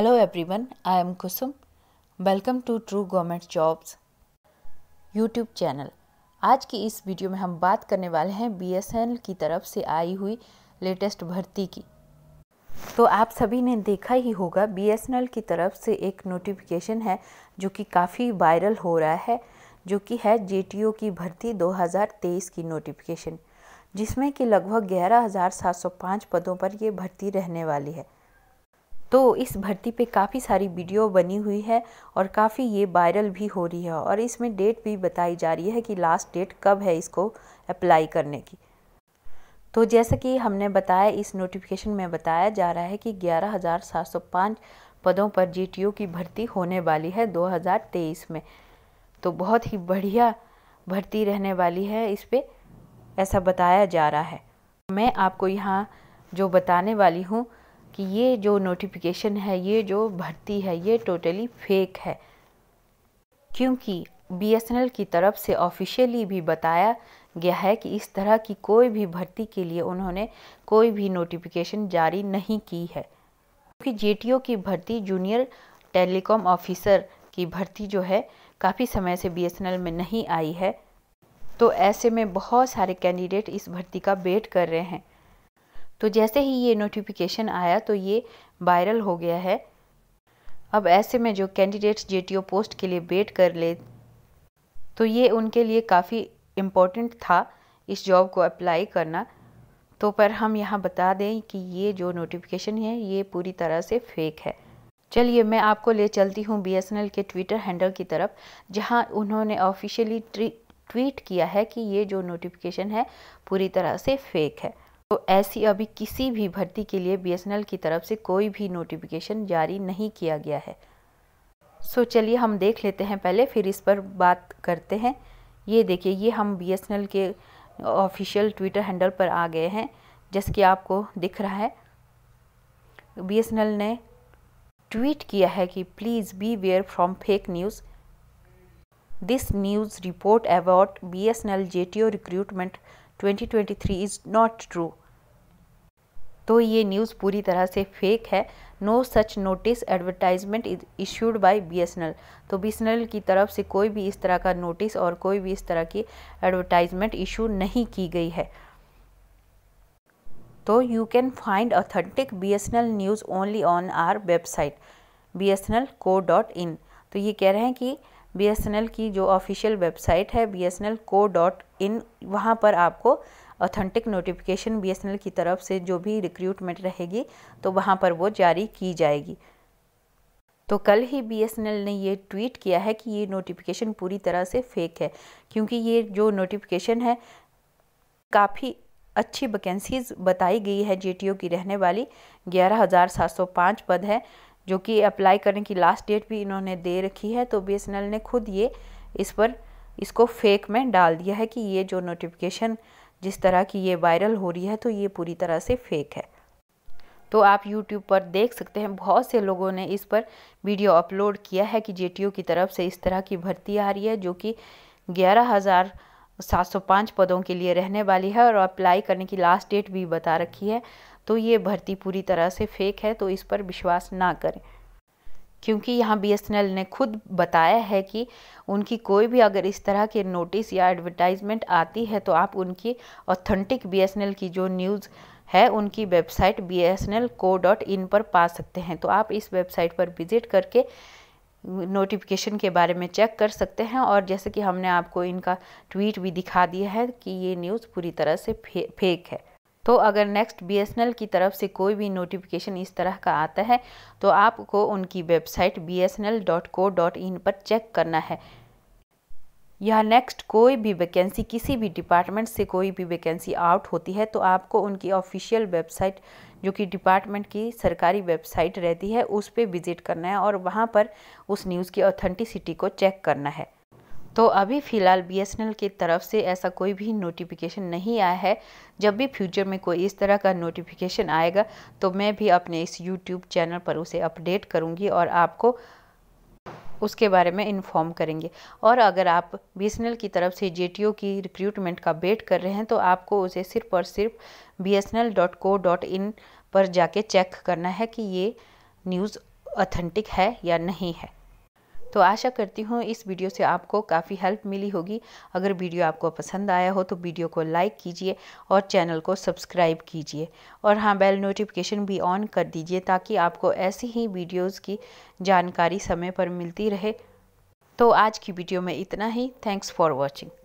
Hello everyone I am Kusum welcome to true government jobs YouTube channel आज की इस video में हम बात करने वाले हैं बी की तरफ से आई हुई लेटेस्ट भर्ती की तो आप सभी ने देखा ही होगा बी की तरफ से एक नोटिफिकेशन है जो कि काफ़ी वायरल हो रहा है जो कि है जे की भर्ती 2023 की नोटिफिकेशन जिसमें कि लगभग ग्यारह पदों पर ये भर्ती रहने वाली है तो इस भर्ती पे काफ़ी सारी वीडियो बनी हुई है और काफ़ी ये वायरल भी हो रही है और इसमें डेट भी बताई जा रही है कि लास्ट डेट कब है इसको अप्लाई करने की तो जैसा कि हमने बताया इस नोटिफिकेशन में बताया जा रहा है कि 11,705 पदों पर जी की भर्ती होने वाली है 2023 में तो बहुत ही बढ़िया भर्ती रहने वाली है इस पर ऐसा बताया जा रहा है मैं आपको यहाँ जो बताने वाली हूँ कि ये जो नोटिफिकेशन है ये जो भर्ती है ये टोटली फेक है क्योंकि बीएसएनएल की तरफ से ऑफिशियली भी बताया गया है कि इस तरह की कोई भी भर्ती के लिए उन्होंने कोई भी नोटिफिकेशन जारी नहीं की है क्योंकि जे की भर्ती जूनियर टेलीकॉम ऑफिसर की भर्ती जो है काफ़ी समय से बी में नहीं आई है तो ऐसे में बहुत सारे कैंडिडेट इस भर्ती का वेट कर रहे हैं तो जैसे ही ये नोटिफिकेशन आया तो ये वायरल हो गया है अब ऐसे में जो कैंडिडेट्स जेटीओ पोस्ट के लिए वेट कर ले तो ये उनके लिए काफ़ी इम्पोर्टेंट था इस जॉब को अप्लाई करना तो पर हम यहाँ बता दें कि ये जो नोटिफिकेशन है ये पूरी तरह से फेक है चलिए मैं आपको ले चलती हूँ बीएसएनएल के ट्विटर हैंडल की तरफ जहाँ उन्होंने ऑफिशियली ट्वीट किया है कि ये जो नोटिफिकेशन है पूरी तरह से फेक है तो ऐसी अभी किसी भी भर्ती के लिए बीएसएनएल की तरफ से कोई भी नोटिफिकेशन जारी नहीं किया गया है सो चलिए हम देख लेते हैं पहले फिर इस पर बात करते हैं ये देखिए ये हम बीएसएनएल के ऑफिशियल ट्विटर हैंडल पर आ गए हैं जैसे कि आपको दिख रहा है बीएसएनएल ने ट्वीट किया है कि please beware from fake news this news report about B S N L J T O recruitment 2023 is not true. तो ये न्यूज़ पूरी तरह से फेक है no such notice advertisement is issued by B तो B की तरफ से कोई भी इस तरह का नोटिस और कोई भी इस तरह की एडवर्टाइजमेंट इशू नहीं की गई है तो you can find authentic BSNL news only on our website B S N L co dot in तो ये कह रहे हैं कि बी एस एन एल की जो ऑफिशियल वेबसाइट है B S N L co dot in वहाँ पर आपको ऑथेंटिक नोटिफिकेशन बी की तरफ से जो भी रिक्रूटमेंट रहेगी तो वहाँ पर वो जारी की जाएगी तो कल ही बी ने ये ट्वीट किया है कि ये नोटिफिकेशन पूरी तरह से फेक है क्योंकि ये जो नोटिफिकेशन है काफ़ी अच्छी वैकेंसीज बताई गई है जे की रहने वाली ग्यारह पद है जो कि अप्लाई करने की लास्ट डेट भी इन्होंने दे रखी है तो बी ने खुद ये इस पर इसको फेक में डाल दिया है कि ये जो नोटिफिकेशन जिस तरह की ये वायरल हो रही है तो ये पूरी तरह से फेक है तो आप YouTube पर देख सकते हैं बहुत से लोगों ने इस पर वीडियो अपलोड किया है कि जे की तरफ से इस तरह की भर्ती आ रही है जो कि ग्यारह हज़ार सात सौ पाँच पदों के लिए रहने वाली है और अप्लाई करने की लास्ट डेट भी बता रखी है तो ये भर्ती पूरी तरह से फेक है तो इस पर विश्वास ना करें क्योंकि यहाँ बीएसएनएल ने खुद बताया है कि उनकी कोई भी अगर इस तरह के नोटिस या एडवर्टाइजमेंट आती है तो आप उनकी ऑथेंटिक बीएसएनएल की जो न्यूज़ है उनकी website B S N L co dot in पर पा सकते हैं तो आप इस वेबसाइट पर विजिट करके नोटिफिकेशन के बारे में चेक कर सकते हैं और जैसे कि हमने आपको इनका ट्वीट भी दिखा दिया है कि ये न्यूज़ पूरी तरह से फे फेक है तो अगर नेक्स्ट बीएसएनएल की तरफ से कोई भी नोटिफिकेशन इस तरह का आता है तो आपको उनकी website B S N L dot in पर चेक करना है या नेक्स्ट कोई भी वैकेंसी किसी भी डिपार्टमेंट से कोई भी वैकेंसी आउट होती है तो आपको उनकी ऑफिशियल वेबसाइट जो कि डिपार्टमेंट की सरकारी वेबसाइट रहती है उस पर विज़िट करना है और वहाँ पर उस न्यूज़ की ऑथेंटिसिटी को चेक करना है तो अभी फ़िलहाल बीएसएनएल की तरफ से ऐसा कोई भी नोटिफिकेशन नहीं आया है जब भी फ्यूचर में कोई इस तरह का नोटिफिकेशन आएगा तो मैं भी अपने इस यूट्यूब चैनल पर उसे अपडेट करूँगी और आपको उसके बारे में इन्फॉर्म करेंगे और अगर आप बी की तरफ से जे की रिक्रूटमेंट का वेट कर रहे हैं तो आपको उसे सिर्फ और सिर्फ बी पर जाके चेक करना है कि ये न्यूज़ ऑथेंटिक है या नहीं है तो आशा करती हूँ इस वीडियो से आपको काफ़ी हेल्प मिली होगी अगर वीडियो आपको पसंद आया हो तो वीडियो को लाइक कीजिए और चैनल को सब्सक्राइब कीजिए और हाँ बेल नोटिफिकेशन भी ऑन कर दीजिए ताकि आपको ऐसी ही वीडियोज़ की जानकारी समय पर मिलती रहे तो आज की वीडियो में इतना ही थैंक्स फॉर वॉचिंग